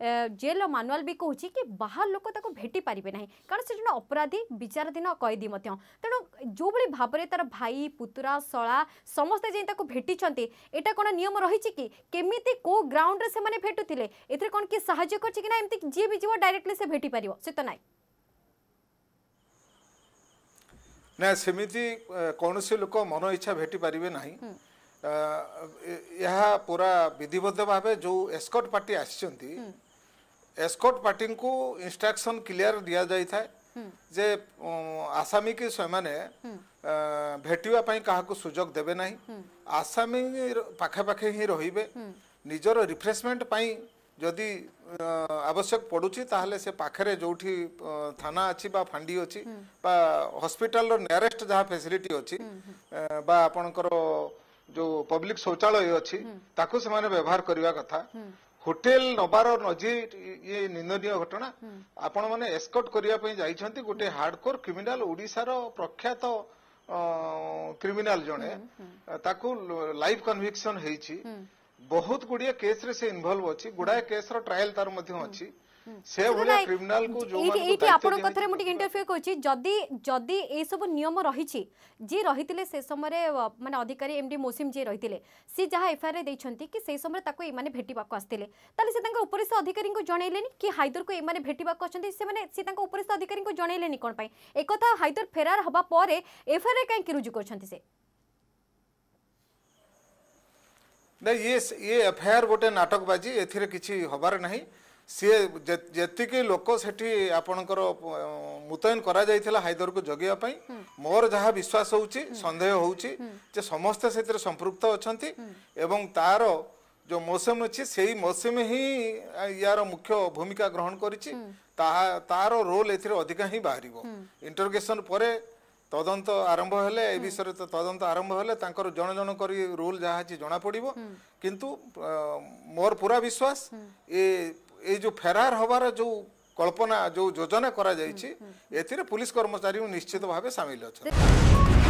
ଜେଲ୍ର ମାନୁଆଲ ବି କହୁଛି କି ବାହାର ଲୋକ ତାକୁ ଭେଟି ପାରିବେ ନାହିଁ କାରଣ ସେ ଜଣେ ଅପରାଧୀ ବିଚାରାଧୀନ କଏଦୀ ମଧ୍ୟ ତେଣୁ ଯେଉଁଭଳି ଭାବରେ ତାର ଭାଇ ପୁତୁରା ଶଳା ସମସ୍ତେ ଯାଇ ତାକୁ ଭେଟିଛନ୍ତି ଏଇଟା କ'ଣ ନିୟମ ରହିଛି କି କେମିତି କେଉଁ ଗ୍ରାଉଣ୍ଡରେ ସେମାନେ ଭେଟୁଥିଲେ ଏଥିରେ କ'ଣ କିଏ ସାହାଯ୍ୟ କରିଛି କି ନା ଏମିତି ଯିଏ ବି ଯିବ ଡାଇରେକ୍ଟଲି ସେ ଭେଟି ପାରିବ ସେ ତ ନାହିଁ ନା ସେମିତି କୌଣସି ଲୋକ ମନ ଇଚ୍ଛା ଭେଟି ପାରିବେ ନାହିଁ ଏହା ପୁରା ବିଧିବଦ୍ଧ ଭାବେ ଯେଉଁ ଏସ୍କଟ୍ ପାର୍ଟି ଆସିଛନ୍ତି एस्कॉट पार्टी को इंस्ट्रक्शन क्लीयर दिया जाय था जे आसामी की सेमाने भेटिबा पई काहाकू सुजोग देबे नाही आसामी पाखे पाखे ही रहिबे निजर रिफ्रेशमेंट पई ଯଦି ଆବଶ୍ୟକ ପଡ଼ୁଛି ତାହେଲେ ସେ ପାଖରେ ଯେଉଁଠି ଥାନା ଅଛି ବା ଫାଣ୍ଡି ଅଛି ବା ହସ୍ପିଟାଲର ନିୟରେଷ୍ଟ ଯାହା ଫେସିଲିଟି ଅଛି ବା ଆପଣଙ୍କର ଯେଉଁ ପବ୍ଲିକ ଶୌଚାଳୟ ଅଛି ତାକୁ ସେମାନେ ବ୍ୟବହାର କରିବା କଥା হোটেল নবার নজির ইয়ে নিন্দনীয় ঘটনা আপন মানে এসকট করিয়া পাই যাইছন্তি গোটে হার্ডকোর ক্রিমিনাল ওড়িশার প্রখ্যাত ক্রিমিনাল জনে তাকু লাইভ কনভিকশন হেইছি বহুত গুড়িয়ে কেসরে সে ইনভলভ অছি গুড়ায়ে কেসর ট্রায়াল তার মধ্যে অছি সে ভলিয়া ক্রিমিনাল কো যো মানে এইটি আপন কথারে মু টিকে ইন্টারফিয়ার করছি যদি যদি এই সব নিয়ম রহিছি যে রহিতিলে সে সময়ে মানে অধিকারী এমডি মোসিম যে রহিতিলে সে যাহা এফআইআর রে দেইছন্তি কি সেই সময়ে তাকো এই মানে ভেটিবাকো আসতিলে তাহলে সে তাঙ্ক উপরিস্থ অধিকারী কো জনাইলেনি কি হাইদর কো এই মানে ভেটিবাকো আসছন্তি সে মানে সে তাঙ্ক উপরিস্থ অধিকারী কো জনাইলেনি কোন পাই এই কথা হাইদর ফেরার হবা পরে এফআইআর রে কাই কি রুজু করছন্তি সে না ইয়ে ইয়ে এফআইআর গোটে নাটকবাজি এথিরে কিছু হবার নাহিঁ ସିଏ ଯେତିକି ଲୋକ ସେଠି ଆପଣଙ୍କର ମୁତୟନ କରାଯାଇଥିଲା ହାଇଦରକୁ ଜଗିବା ପାଇଁ ମୋର ଯାହା ବିଶ୍ୱାସ ହେଉଛି ସନ୍ଦେହ ହେଉଛି ଯେ ସମସ୍ତେ ସେଥିରେ ସମ୍ପୃକ୍ତ ଅଛନ୍ତି ଏବଂ ତାର ଯେଉଁ ମୌସୁମ ଅଛି ସେଇ ମୌସୁମ ହିଁ ୟାର ମୁଖ୍ୟ ଭୂମିକା ଗ୍ରହଣ କରିଛି ତାହା ତାର ରୋଲ ଏଥିରେ ଅଧିକା ହିଁ ବାହାରିବ ଇଣ୍ଟରଗେସନ ପରେ ତଦନ୍ତ ଆରମ୍ଭ ହେଲେ ଏ ବିଷୟରେ ତ ତଦନ୍ତ ଆରମ୍ଭ ହେଲେ ତାଙ୍କର ଜଣ ଜଣ କରି ରୋଲ ଯାହା ଅଛି ଜଣାପଡ଼ିବ କିନ୍ତୁ ମୋର ପୁରା ବିଶ୍ୱାସ ଏ এই যে ফেরার হবার যে কল্পনা যে যোজনা করা যাইছে এতে পুলিশ কর্মচারী নিশ্চিত ভাবে সামিল অ